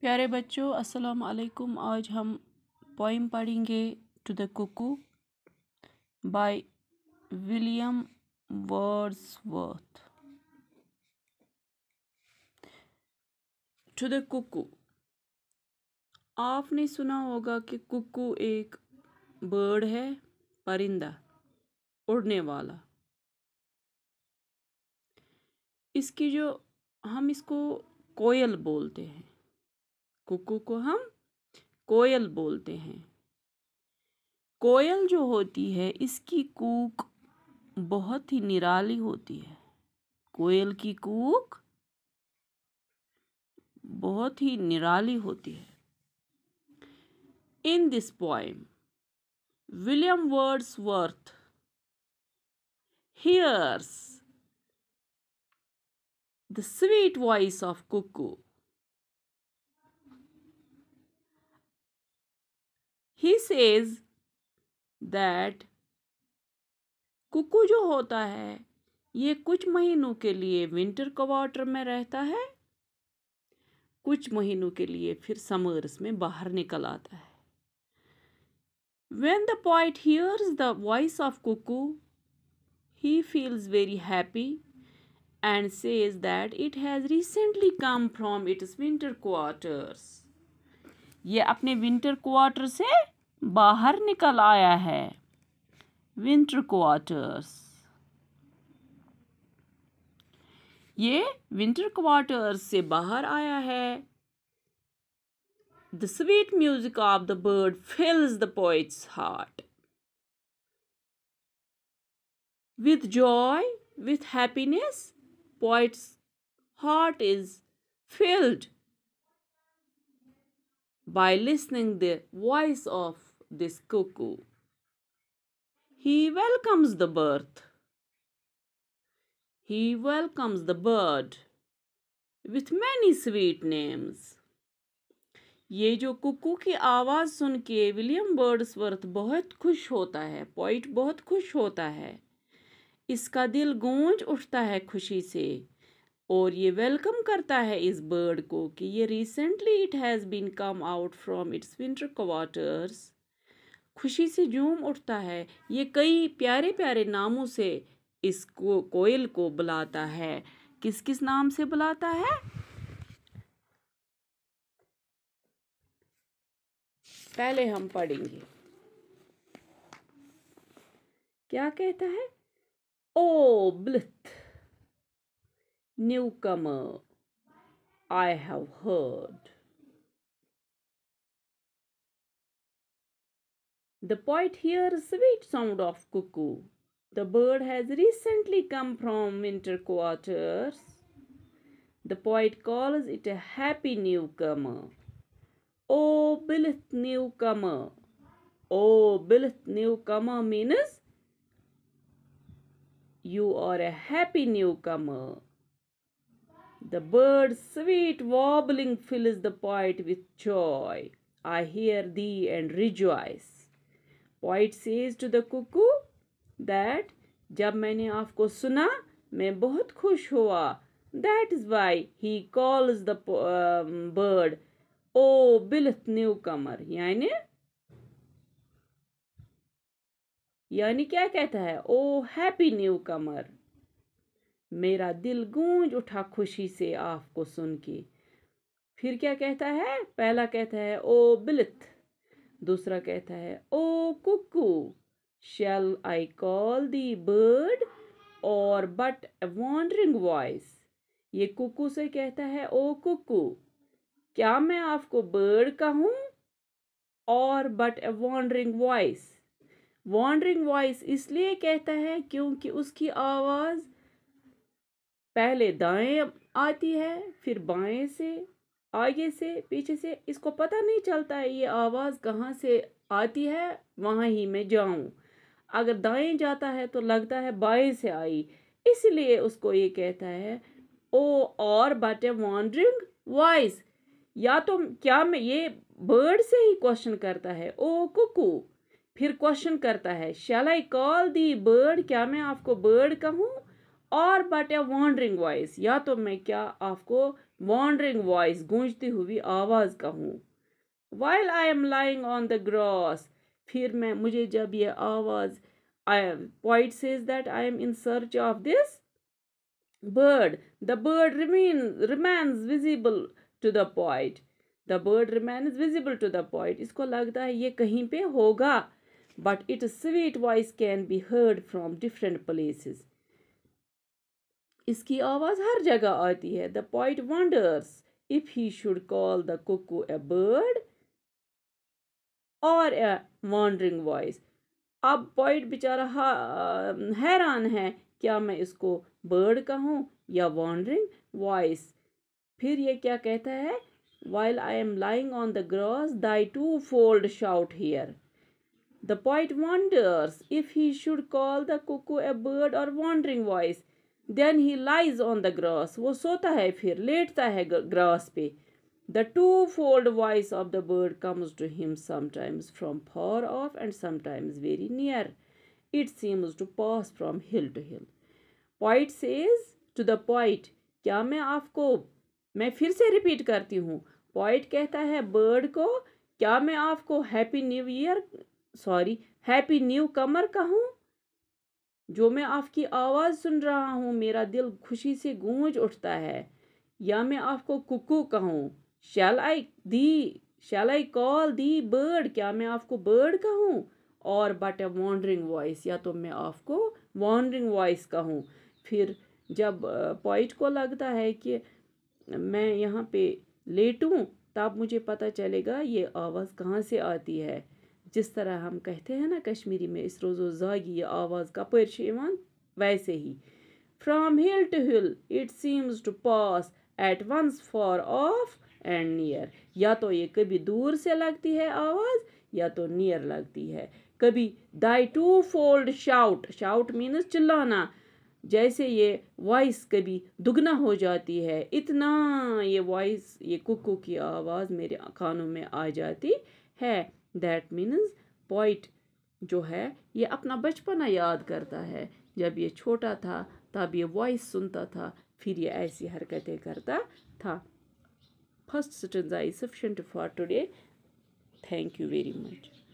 प्यारे बच्चों अस्सलाम वालेकुम आज हम पोइम पढ़ेंगे to the cuckoo by William Wordsworth to the cuckoo आपने सुना होगा कि कुकू एक बर्ड है परिंदा उड़ने वाला इसकी जो हम इसको कोयल बोलते हैं कुकू को हम कोयल बोलते हैं कोयल जो होती है इसकी कूक बहुत ही निराली होती है कोयल की कूक बहुत ही निराली होती है in this poem William Wordsworth here's the sweet voice of cuckoo he says that cuckoo जो होता है ये कुछ महीनों के लिए विंटर क्वार्टर में रहता है कुछ महीनों के लिए फिर समर्स में बाहर निकल आता है When the poet hears the voice of cuckoo, he feels very happy and says that it has recently come from its winter quarters. ये अपने winter quarter से बाहर निकल आया है विंटर क्वार्टर्स ये विंटर क्वार्टर्स से बाहर आया है the sweet music of the bird fills the poet's heart with joy with happiness poet's heart is filled by listening the voice of this cuckoo. He welcomes the birth. He welcomes the bird with many sweet names. ये जो कुकू की आवाज़ सुन के William बर्ड्सवर्थ बहुत खुश होता है poet बहुत खुश होता है इसका दिल गूंज उठता है खुशी से और ये वेलकम करता है इस बर्ड को कि ये recently it has been come out from its winter quarters खुशी से झूम उठता है ये कई प्यारे प्यारे नामों से इसको कोयल को बुलाता है किस किस नाम से बुलाता है पहले हम पढ़ेंगे क्या कहता है O blithe newcomer I have heard The poet hears sweet sound of cuckoo. The bird has recently come from winter quarters. The poet calls it a happy newcomer. Oh, Bilith newcomer. Oh, Bilith newcomer means you are a happy newcomer. The bird's sweet warbling fills the poet with joy. I hear thee and rejoice. Poet says to the cuckoo that जब मैंने आपको सुना मैं बहुत खुश हुआ that is why he calls the bird O blithe newcomer यानी यानी क्या कहता है ओ हैप्पी न्यू कमर मेरा दिल गूंज उठा खुशी से आपको सुन के फिर क्या कहता है पहला कहता है ओ बिलथ दूसरा कहता है O cuckoo shall I call thee bird और बट वॉन्डरिंग वॉइस ये कुकू से कहता है ओ कुकू क्या मैं आपको बर्ड कहूँ और but a wandering voice wandering voice इसलिए कहता है क्योंकि उसकी आवाज़ पहले दाएं आती है फिर बाएं से आगे से पीछे से इसको पता नहीं चलता है ये आवाज़ कहाँ से आती है वहाँ ही मैं जाऊँ अगर दाएं जाता है तो लगता है बाएं से आई इसलिए उसको ये कहता है ओ और बट ए वॉन्ड्रिंग वॉइस या तो क्या मैं ये बर्ड से ही क्वेश्चन करता है ओ कुकू फिर क्वेश्चन करता है शैल आई कॉल दी बर्ड क्या मैं आपको बर्ड कहूँ और बट ए वॉन्डरिंग वॉइस या तो मैं क्या आपको वॉन्डरिंग वॉइस गूंजती हुई आवाज़ कहूँ while I am lying on the grass फिर मैं मुझे जब यह आवाज़ आई poet says that I am in search of this bird the bird remain remains visible to the point the bird remains visible to the point इसको लगता है ये कहीं पर होगा but it sweet voice can be heard from different places इसकी आवाज़ हर जगह आती है the poet wanders if he should call the cuckoo a bird और ए वॉन्डरिंग वॉइस अब पॉइट बेचारा हैरान है क्या मैं इसको बर्ड कहूँ या वॉन्डरिंग वॉइस फिर ये क्या कहता है while I am lying on the grass thy two fold shout hear the poet wonders if he should call the cuckoo a bird और wandering voice then he lies on the grass वो सोता है फिर लेटता है grass पे the two fold voice of the bird comes to him sometimes from far off and sometimes very near it seems to pass from hill to hill poet says to the poet क्या मैं आपको मैं फिर से repeat करती हूँ poet कहता है बर्ड को क्या मैं आपको happy new year sorry happy newcomer कहूँ जो मैं आपकी आवाज़ सुन रहा हूँ मेरा दिल खुशी से गूंज उठता है या मैं आपको कुकू कहूँ शैल आई दी शैल आई कॉल दी बर्ड क्या मैं आपको बर्ड कहूँ और बट ए वॉन्डरिंग वॉइस या तो मैं आपको वॉन्डरिंग वॉइस कहूँ फिर जब पॉइट को लगता है कि मैं यहाँ पे लेटूँ तब मुझे पता चलेगा ये आवाज़ कहाँ से आती है जिस तरह हम कहते हैं ना कश्मीरी में इस रोज़ो जागी ये आवाज़ कपर वैसे ही from hill to hill it seems to pass at once far off and near या तो ये कभी दूर से लगती है आवाज़ या तो नियर लगती है कभी thy two fold shout shout means चिल्लाना जैसे ये वॉइस कभी दुगना हो जाती है इतना ये वॉइस ये कुकू की आवाज़ मेरे कानों में आ जाती है दैट मीन्स पॉइट जो है ये अपना बचपना याद करता है जब ये छोटा था तब ये वॉइस सुनता था फिर ये ऐसी हरकतें करता था first stanza I sufficient for today thank you very much